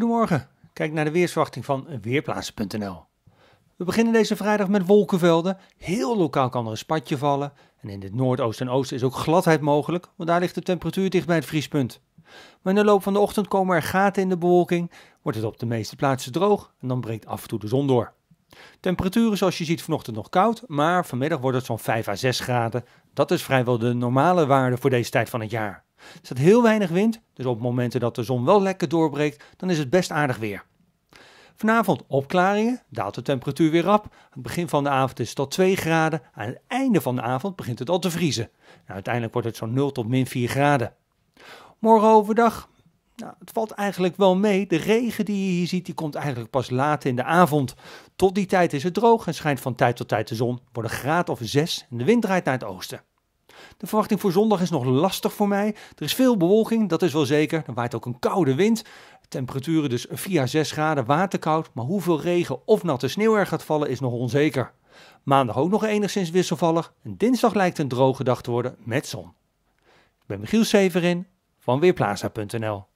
Goedemorgen. Kijk naar de weersverwachting van weerplaatsen.nl. We beginnen deze vrijdag met wolkenvelden. Heel lokaal kan er een spatje vallen. En in het noordoosten en oosten is ook gladheid mogelijk, want daar ligt de temperatuur dicht bij het vriespunt. Maar in de loop van de ochtend komen er gaten in de bewolking, wordt het op de meeste plaatsen droog en dan breekt af en toe de zon door. Temperaturen zoals je ziet vanochtend nog koud, maar vanmiddag wordt het zo'n 5 à 6 graden. Dat is vrijwel de normale waarde voor deze tijd van het jaar. Er staat heel weinig wind, dus op momenten dat de zon wel lekker doorbreekt, dan is het best aardig weer. Vanavond opklaringen, daalt de temperatuur weer rap. Aan het begin van de avond is het tot 2 graden. Aan het einde van de avond begint het al te vriezen. Nou, uiteindelijk wordt het zo'n 0 tot min 4 graden. Morgen overdag, nou, het valt eigenlijk wel mee. De regen die je hier ziet, die komt eigenlijk pas later in de avond. Tot die tijd is het droog en schijnt van tijd tot tijd de zon. Wordt een graad of 6 en de wind draait naar het oosten. De verwachting voor zondag is nog lastig voor mij. Er is veel bewolking, dat is wel zeker. Er waait ook een koude wind. Temperaturen dus 4 à 6 graden, waterkoud. Maar hoeveel regen of natte sneeuw er gaat vallen is nog onzeker. Maandag ook nog enigszins wisselvallig. En dinsdag lijkt een droge dag te worden met zon. Ik ben Michiel Severin van Weerplaza.nl